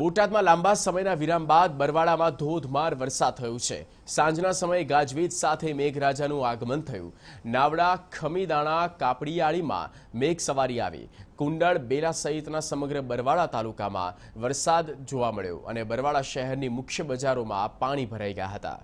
બોટાદમાં લાંબા સમયના વિરામ બાદ બરવાડામાં ધોધમાર વરસાદ થયો છે સાંજના સમયે ગાજવીજ સાથે મેઘરાજાનું આગમન થયું નાવડા ખમીદાણા કાપડીયાળીમાં મેઘ સવારી આવી કુંડળ બેલા સહિતના સમગ્ર બરવાડા તાલુકામાં વરસાદ જોવા મળ્યો અને બરવાડા શહેરની મુખ્ય બજારોમાં પાણી ભરાઈ ગયા હતા